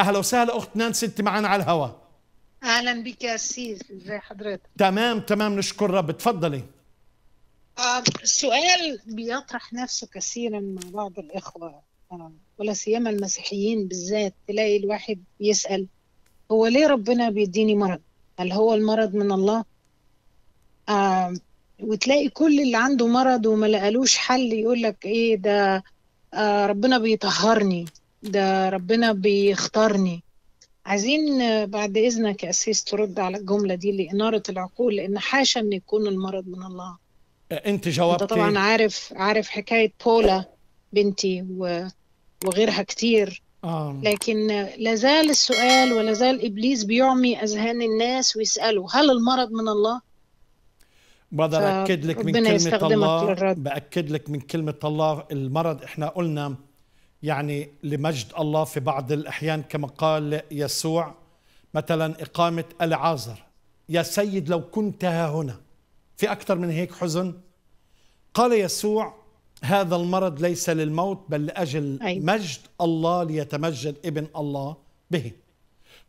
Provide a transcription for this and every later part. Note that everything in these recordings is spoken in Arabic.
اهلا وسهلا اخت نانسي انت معنا على الهواء اهلا بك يا سيد ازي حضرتك تمام تمام نشكر رب تفضلي آه بيطرح نفسه كثيرا مع بعض الاخوه آه، ولا سيما المسيحيين بالذات تلاقي الواحد يسال هو ليه ربنا بيديني مرض هل هو المرض من الله آه، وتلاقي كل اللي عنده مرض وما لقالوش حل يقول لك ايه ده آه، ربنا بيطهرني ده ربنا بيختارني عايزين بعد إذنك يا أسيس ترد على الجملة دي لإنارة العقول لأن حاشا أن يكون المرض من الله أنت جاوبتي أنت طبعا عارف عارف حكاية بولا بنتي وغيرها كتير آه. لكن لازال السؤال ولازال إبليس بيعمي أذهان الناس ويسألوا هل المرض من الله؟ بقدر أكد لك من كلمة الله للرد. بأكد لك من كلمة الله المرض إحنا قلنا يعني لمجد الله في بعض الأحيان كما قال يسوع مثلا إقامة العازر يا سيد لو كنت ها هنا في أكثر من هيك حزن قال يسوع هذا المرض ليس للموت بل لأجل مجد الله ليتمجد ابن الله به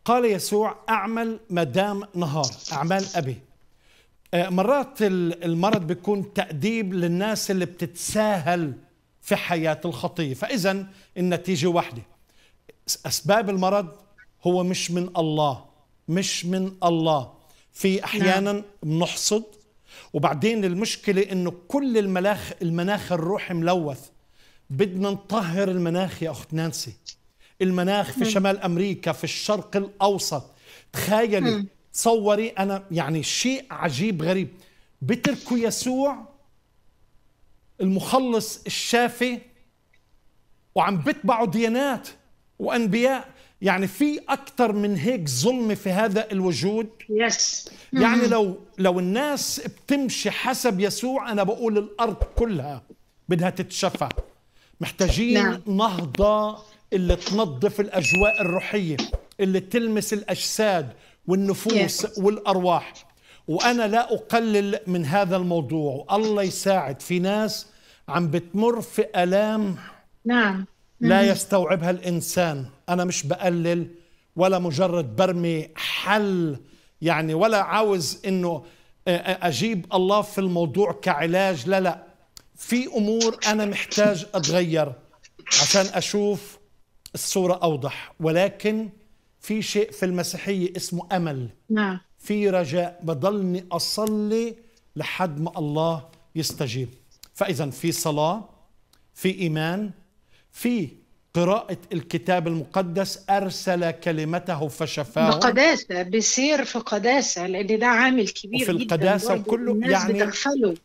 قال يسوع أعمل مدام نهار أعمال أبي آه، مرات المرض بيكون تأديب للناس اللي بتتساهل في حياة الخطية فإذا النتيجة واحدة أسباب المرض هو مش من الله مش من الله في أحيانا بنحصد نعم. وبعدين المشكلة إنه كل المناخ المناخ الروحي ملوث بدنا نطهر المناخ يا أخت نانسي المناخ في شمال أمريكا في الشرق الأوسط تخيلي تصوري أنا يعني شيء عجيب غريب بتركوا يسوع المخلص الشافي وعم بتبعوا ديانات وانبياء يعني في اكثر من هيك ظلم في هذا الوجود يس يعني لو لو الناس بتمشي حسب يسوع انا بقول الارض كلها بدها تتشفى محتاجين نعم. نهضه اللي تنظف الاجواء الروحيه اللي تلمس الاجساد والنفوس yes. والارواح وانا لا اقلل من هذا الموضوع الله يساعد في ناس عم بتمر في الام نعم لا يستوعبها الانسان انا مش بقلل ولا مجرد برمي حل يعني ولا عاوز انه آه، آه، اجيب الله في الموضوع كعلاج لا لا في امور انا محتاج اتغير عشان اشوف الصوره اوضح ولكن في شيء في المسيحيه اسمه امل نعم في رجاء بضلني أصلي لحد ما الله يستجيب فإذا في صلاة في إيمان في قراءة الكتاب المقدس أرسل كلمته فشفاه بقداسة بيصير في قداسة لأن ده عامل كبير وفي القداسة جدا وكله يعني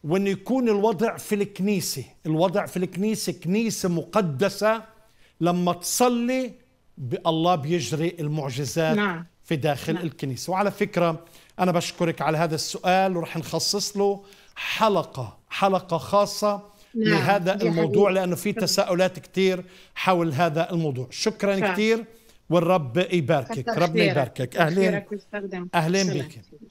وأن يكون الوضع في الكنيسة الوضع في الكنيسة كنيسة مقدسة لما تصلي الله بيجري المعجزات نعم. في داخل نعم. الكنيسة وعلى فكرة أنا بشكرك على هذا السؤال ورح نخصص له حلقة حلقة خاصة نعم. لهذا الموضوع لأنه في تساؤلات كتير حول هذا الموضوع شكرا كتير والرب يباركك ربنا يباركك أهلين أهلين بك